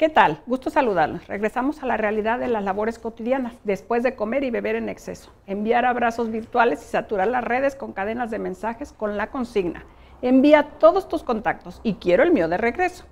¿Qué tal? Gusto saludarlos. Regresamos a la realidad de las labores cotidianas, después de comer y beber en exceso, enviar abrazos virtuales y saturar las redes con cadenas de mensajes con la consigna. Envía todos tus contactos y quiero el mío de regreso.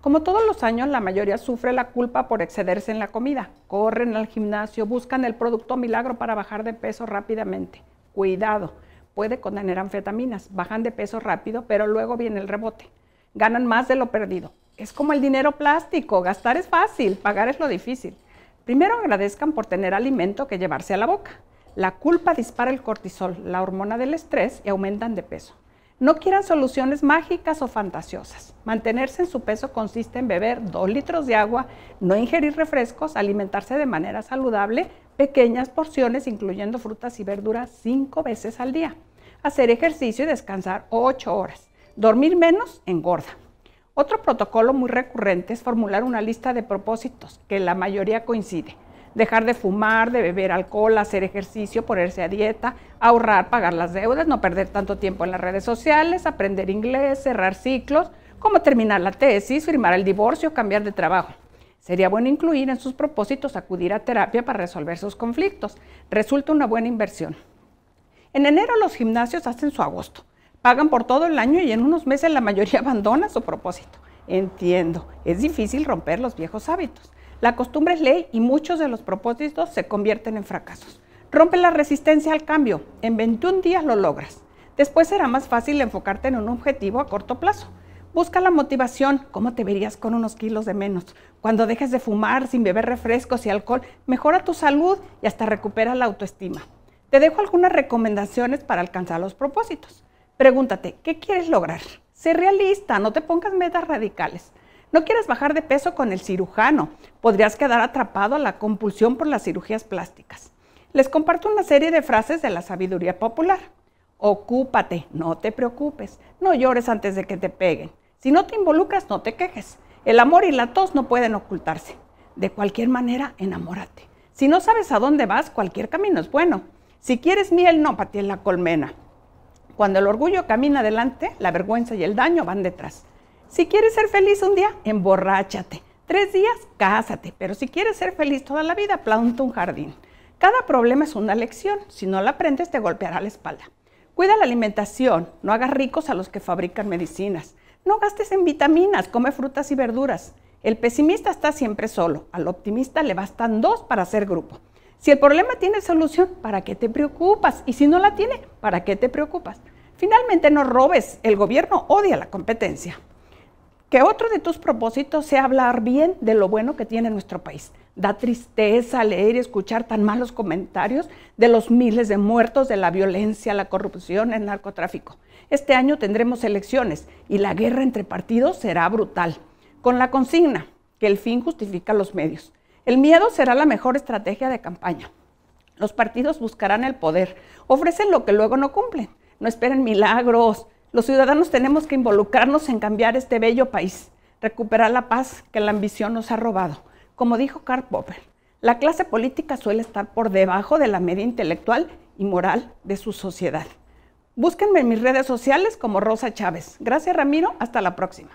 Como todos los años, la mayoría sufre la culpa por excederse en la comida. Corren al gimnasio, buscan el producto milagro para bajar de peso rápidamente. Cuidado, puede contener anfetaminas, bajan de peso rápido, pero luego viene el rebote. Ganan más de lo perdido, es como el dinero plástico, gastar es fácil, pagar es lo difícil. Primero agradezcan por tener alimento que llevarse a la boca. La culpa dispara el cortisol, la hormona del estrés, y aumentan de peso. No quieran soluciones mágicas o fantasiosas. Mantenerse en su peso consiste en beber 2 litros de agua, no ingerir refrescos, alimentarse de manera saludable, pequeñas porciones incluyendo frutas y verduras 5 veces al día, hacer ejercicio y descansar 8 horas. Dormir menos engorda. Otro protocolo muy recurrente es formular una lista de propósitos, que la mayoría coincide. Dejar de fumar, de beber alcohol, hacer ejercicio, ponerse a dieta, ahorrar, pagar las deudas, no perder tanto tiempo en las redes sociales, aprender inglés, cerrar ciclos, como terminar la tesis, firmar el divorcio, cambiar de trabajo. Sería bueno incluir en sus propósitos acudir a terapia para resolver sus conflictos. Resulta una buena inversión. En enero los gimnasios hacen su agosto pagan por todo el año y en unos meses la mayoría abandona su propósito. Entiendo, es difícil romper los viejos hábitos. La costumbre es ley y muchos de los propósitos se convierten en fracasos. Rompe la resistencia al cambio, en 21 días lo logras. Después será más fácil enfocarte en un objetivo a corto plazo. Busca la motivación, cómo te verías con unos kilos de menos. Cuando dejes de fumar, sin beber refrescos y alcohol, mejora tu salud y hasta recupera la autoestima. Te dejo algunas recomendaciones para alcanzar los propósitos. Pregúntate, ¿qué quieres lograr? Sé realista, no te pongas metas radicales. No quieres bajar de peso con el cirujano, podrías quedar atrapado a la compulsión por las cirugías plásticas. Les comparto una serie de frases de la sabiduría popular. Ocúpate, no te preocupes, no llores antes de que te peguen. Si no te involucras, no te quejes. El amor y la tos no pueden ocultarse. De cualquier manera, enamórate. Si no sabes a dónde vas, cualquier camino es bueno. Si quieres miel, no en la colmena. Cuando el orgullo camina adelante, la vergüenza y el daño van detrás. Si quieres ser feliz un día, emborráchate. Tres días, cásate. Pero si quieres ser feliz toda la vida, planta un jardín. Cada problema es una lección. Si no la aprendes, te golpeará la espalda. Cuida la alimentación. No hagas ricos a los que fabrican medicinas. No gastes en vitaminas. Come frutas y verduras. El pesimista está siempre solo. Al optimista le bastan dos para hacer grupo. Si el problema tiene solución, ¿para qué te preocupas? Y si no la tiene, ¿Para qué te preocupas? Finalmente, no robes. El gobierno odia la competencia. Que otro de tus propósitos sea hablar bien de lo bueno que tiene nuestro país. Da tristeza leer y escuchar tan malos comentarios de los miles de muertos, de la violencia, la corrupción, el narcotráfico. Este año tendremos elecciones y la guerra entre partidos será brutal, con la consigna que el fin justifica los medios. El miedo será la mejor estrategia de campaña. Los partidos buscarán el poder, ofrecen lo que luego no cumplen, no esperen milagros. Los ciudadanos tenemos que involucrarnos en cambiar este bello país, recuperar la paz que la ambición nos ha robado. Como dijo Karl Popper, la clase política suele estar por debajo de la media intelectual y moral de su sociedad. Búsquenme en mis redes sociales como Rosa Chávez. Gracias Ramiro, hasta la próxima.